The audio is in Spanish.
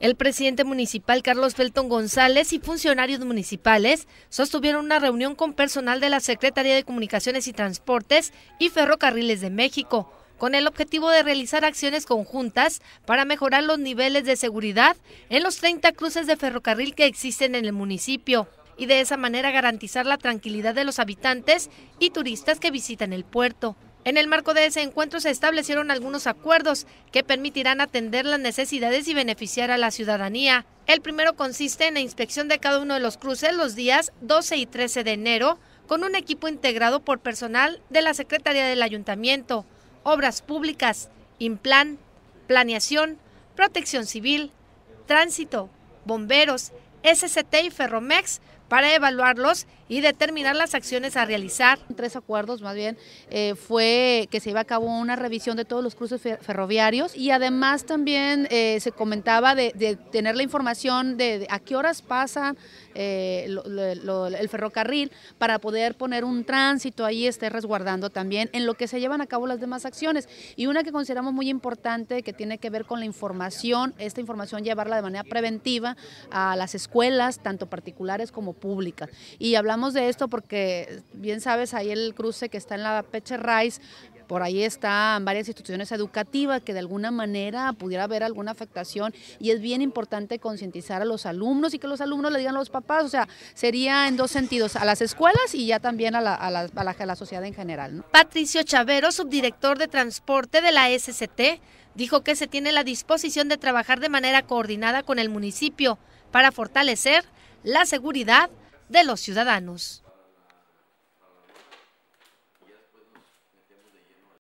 El presidente municipal Carlos Felton González y funcionarios municipales sostuvieron una reunión con personal de la Secretaría de Comunicaciones y Transportes y Ferrocarriles de México, con el objetivo de realizar acciones conjuntas para mejorar los niveles de seguridad en los 30 cruces de ferrocarril que existen en el municipio y de esa manera garantizar la tranquilidad de los habitantes y turistas que visitan el puerto. En el marco de ese encuentro se establecieron algunos acuerdos que permitirán atender las necesidades y beneficiar a la ciudadanía. El primero consiste en la inspección de cada uno de los cruces los días 12 y 13 de enero con un equipo integrado por personal de la Secretaría del Ayuntamiento, Obras Públicas, Implan, Planeación, Protección Civil, Tránsito, Bomberos, SCT y Ferromex para evaluarlos y determinar las acciones a realizar. Tres acuerdos más bien eh, fue que se iba a cabo una revisión de todos los cruces ferroviarios y además también eh, se comentaba de, tener la información de, a qué horas pasa eh, el ferrocarril para poder poner un tránsito ahí, esté resguardando también en lo que se llevan a cabo las demás acciones. Y una que consideramos muy importante que tiene que ver con la información, esta información llevarla de manera preventiva a las escuelas, tanto particulares como pública. Y hablamos de esto porque, bien sabes, ahí el cruce que está en la Peche Rice, por ahí están varias instituciones educativas que de alguna manera pudiera haber alguna afectación y es bien importante concientizar a los alumnos y que los alumnos le digan a los papás, o sea, sería en dos sentidos, a las escuelas y ya también a la, a a la, sociedad en general. Patricio Chavero, subdirector de transporte de la SCT, dijo que se tiene la disposición de trabajar de manera coordinada con el municipio para fortalecer la seguridad de los ciudadanos.